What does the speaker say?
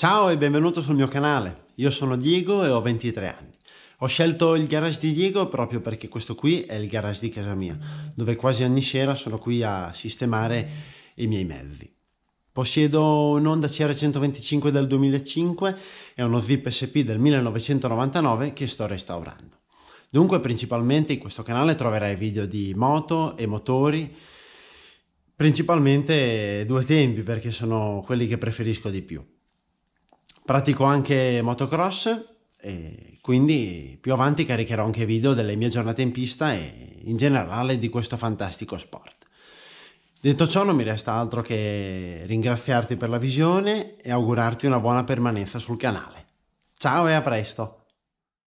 Ciao e benvenuto sul mio canale. Io sono Diego e ho 23 anni. Ho scelto il garage di Diego proprio perché questo qui è il garage di casa mia, dove quasi ogni sera sono qui a sistemare i miei mezzi. Possiedo un Honda CR125 del 2005 e uno Zip SP del 1999 che sto restaurando. Dunque principalmente in questo canale troverai video di moto e motori, principalmente due tempi perché sono quelli che preferisco di più Pratico anche motocross e quindi più avanti caricherò anche video delle mie giornate in pista e in generale di questo fantastico sport. Detto ciò non mi resta altro che ringraziarti per la visione e augurarti una buona permanenza sul canale. Ciao e a presto!